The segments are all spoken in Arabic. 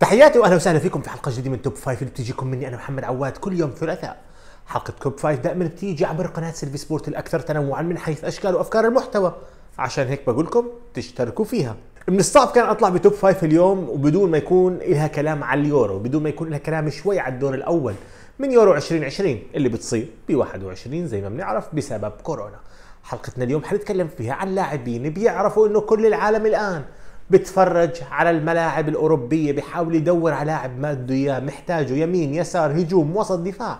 تحياتي واهلا وسهلا فيكم في حلقه جديده من توب 5 اللي بتجيكم مني انا محمد عواد كل يوم ثلاثاء حلقه توب 5 دائما بتيجي عبر قناه سيلفي سبورت الاكثر تنوعا من حيث اشكال وافكار المحتوى عشان هيك بقول لكم تشتركوا فيها من الصعب كان اطلع بتوب 5 اليوم وبدون ما يكون لها كلام على اليورو بدون ما يكون لها كلام شوي على الدور الاول من يورو 2020 اللي بتصير ب 21 زي ما بنعرف بسبب كورونا حلقتنا اليوم حنتكلم فيها عن لاعبين بيعرفوا انه كل العالم الان بتفرج على الملاعب الأوروبية بحاول يدور على لاعب ما بده إياه محتاجه يمين يسار هجوم وسط دفاع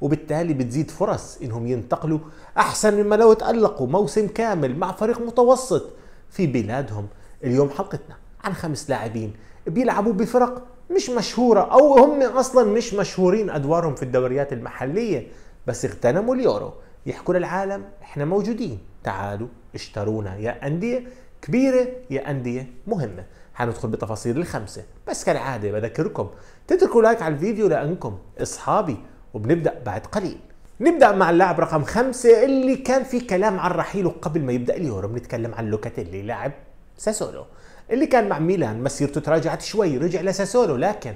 وبالتالي بتزيد فرص إنهم ينتقلوا أحسن مما لو تألقوا موسم كامل مع فريق متوسط في بلادهم اليوم حلقتنا عن خمس لاعبين بيلعبوا بفرق مش مشهورة أو هم أصلا مش مشهورين أدوارهم في الدوريات المحلية بس اغتنموا اليورو يحكوا للعالم احنا موجودين تعالوا اشترونا يا أندية كبيرة يا أندية مهمة حندخل بتفاصيل الخمسة بس كالعادة بذكركم تتركوا لايك على الفيديو لأنكم إصحابي وبنبدأ بعد قليل نبدأ مع اللاعب رقم خمسة اللي كان في كلام عن رحيله قبل ما يبدأ اليورو بنتكلم عن لوكاتيلي لاعب ساسولو اللي كان مع ميلان مسيرته تراجعت شوي رجع لساسولو لكن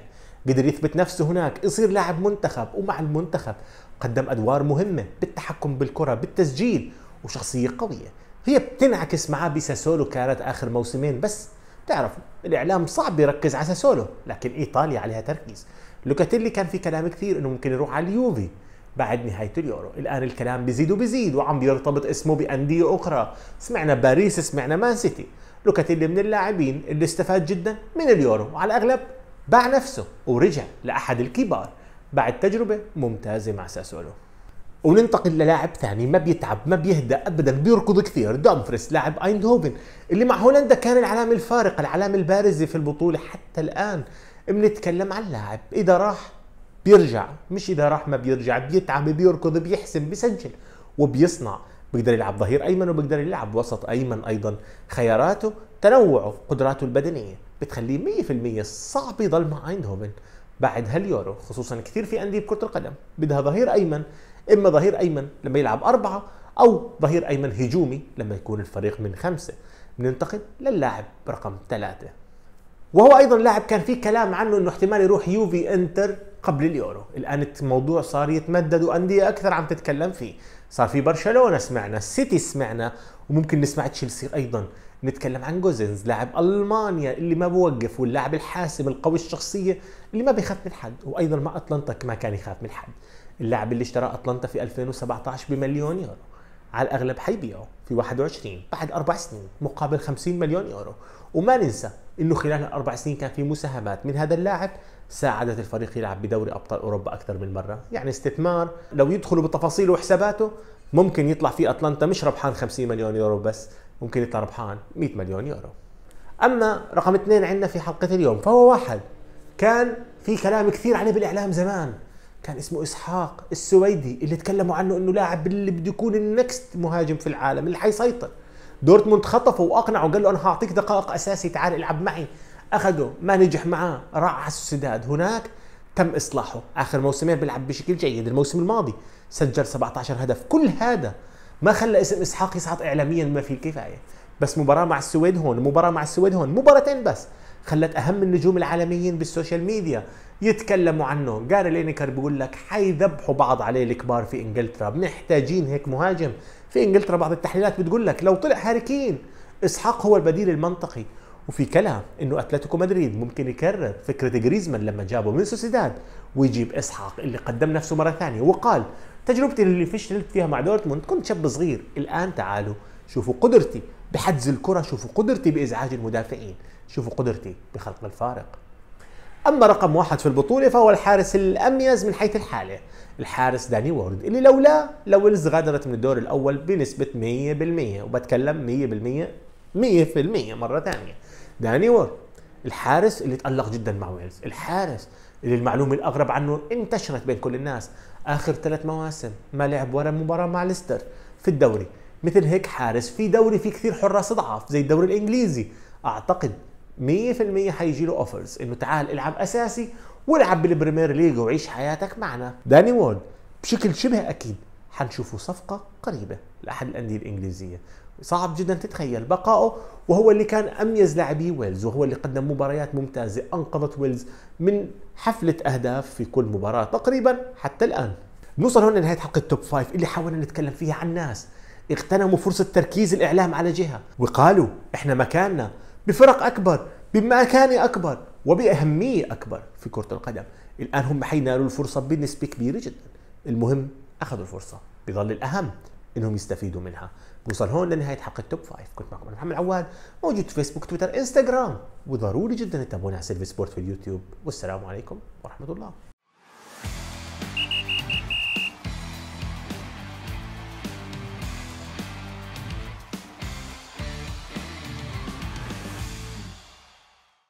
قدر يثبت نفسه هناك يصير لاعب منتخب ومع المنتخب قدم أدوار مهمة بالتحكم بالكرة بالتسجيل وشخصية قوية هي بتنعكس معاه بساسولو كانت اخر موسمين بس تعرف الاعلام صعب يركز على ساسولو لكن ايطاليا عليها تركيز لوكاتيلي كان في كلام كثير انه ممكن يروح على اليوفي بعد نهاية اليورو الآن الكلام بيزيد وبيزيد وعم بيرتبط اسمه بأندية أخرى سمعنا باريس سمعنا مان سيتي لوكاتيلي من اللاعبين اللي استفاد جدا من اليورو وعلى الأغلب باع نفسه ورجع لأحد الكبار بعد تجربة ممتازة مع ساسولو وننتقل للاعب ثاني ما بيتعب ما بيهدأ ابدا بيركض كثير دومفريس لاعب ايندهوفن اللي مع هولندا كان العلامه الفارقه العلامه البارزه في البطوله حتى الان بنتكلم عن لاعب اذا راح بيرجع مش اذا راح ما بيرجع بيتعب بيركض بيحسم بيسجل وبيصنع بيقدر يلعب ظهير ايمن وبيقدر يلعب وسط ايمن ايضا خياراته تنوعه قدراته البدنيه بتخليه 100% صعب يضل مع ايندهوفن بعد هاليورو خصوصا كثير في انديه كره القدم بدها ظهير ايمن اما ظهير ايمن لما يلعب اربعه او ظهير ايمن هجومي لما يكون الفريق من خمسه بننتقل للاعب رقم ثلاثه وهو ايضا لاعب كان في كلام عنه انه احتمال يروح يوفي انتر قبل اليورو الان الموضوع صار يتمدد وانديه اكثر عم تتكلم فيه صار في برشلونه سمعنا السيتي سمعنا وممكن نسمع تشيلسي ايضا نتكلم عن جوزنز لاعب المانيا اللي ما بوقف واللاعب الحاسم القوي الشخصيه اللي ما بيخاف من حد وايضا مع اتلانتا ما كان يخاف من حد اللاعب اللي اشترى اتلانتا في 2017 بمليون يورو على الاغلب حيبيعه في 21 بعد اربع سنين مقابل 50 مليون يورو وما ننسى انه خلال الاربع سنين كان في مساهمات من هذا اللاعب ساعدت الفريق يلعب بدوري ابطال اوروبا اكثر من مره يعني استثمار لو يدخلوا بتفاصيله وحساباته ممكن يطلع في اتلانتا مش ربحان 50 مليون يورو بس ممكن يطلع ربحان 100 مليون يورو اما رقم اثنين عندنا في حلقه اليوم فهو واحد كان في كلام كثير عليه بالاعلام زمان كان اسمه اسحاق السويدي اللي تكلموا عنه انه لاعب اللي بده يكون النكست مهاجم في العالم اللي حيسيطر دورتموند خطفه واقنعه وقال له انا حاعطيك دقائق اساسي تعال العب معي اخذه ما نجح معاه راح على السداد هناك تم اصلاحه اخر موسمين بيلعب بشكل جيد الموسم الماضي سجل 17 هدف كل هذا ما خلى اسم اسحاق يصعد اعلاميا ما فيه الكفايه بس مباراه مع السويد هون مباراه مع السويد هون مباراتين بس خلت اهم النجوم العالميين بالسوشيال ميديا يتكلموا عنه جاري لينكر بيقول لك حيذبحوا بعض عليه الكبار في انجلترا محتاجين هيك مهاجم في انجلترا بعض التحليلات بتقول لك لو طلع هاري كين اسحاق هو البديل المنطقي وفي كلام انه اتلتيكو مدريد ممكن يكرر فكره جريزمان لما جابه من سوسيداد ويجيب اسحاق اللي قدم نفسه مره ثانيه وقال تجربتي اللي فشلت فيها مع دورتموند كنت شاب صغير الان تعالوا شوفوا قدرتي بحجز الكره شوفوا قدرتي بازعاج المدافعين شوفوا قدرتي بخلق الفارق اما رقم واحد في البطوله فهو الحارس الاميز من حيث الحاله الحارس داني وورد اللي لولا لو غادرت من الدور الاول بنسبه 100% وبتكلم 100% 100% مره ثانيه داني وورد الحارس اللي تألق جدا مع ويلز الحارس اللي المعلومة الأغرب عنه انتشرت بين كل الناس آخر ثلاث مواسم ما لعب ولا مباراة مع ليستر في الدوري مثل هيك حارس في دوري في كثير حراس ضعاف زي الدوري الإنجليزي أعتقد 100% حيجي له اوفرز انه تعال العب اساسي والعب بالبريمير ليج وعيش حياتك معنا داني وورد بشكل شبه اكيد حنشوفه صفقة قريبة لأحد الأندية الإنجليزية صعب جدا تتخيل بقائه وهو اللي كان اميز لاعبي ويلز وهو اللي قدم مباريات ممتازه انقذت ويلز من حفله اهداف في كل مباراه تقريبا حتى الان. نوصل هون لنهايه حلقه توب فايف اللي حاولنا نتكلم فيها عن ناس اغتنموا فرصه تركيز الاعلام على جهه وقالوا احنا مكاننا بفرق اكبر بمكانه اكبر وباهميه اكبر في كره القدم، الان هم حينالوا الفرصه بنسبه كبيره جدا. المهم اخذوا الفرصه بظل الاهم انهم يستفيدوا منها نوصل هون لنهايه حلقه توب فايف كنت معكم انا محمد عواد موجود في فيسبوك تويتر انستغرام وضروري جدا تتابعونا على سيرفيس سبورت في اليوتيوب والسلام عليكم ورحمه الله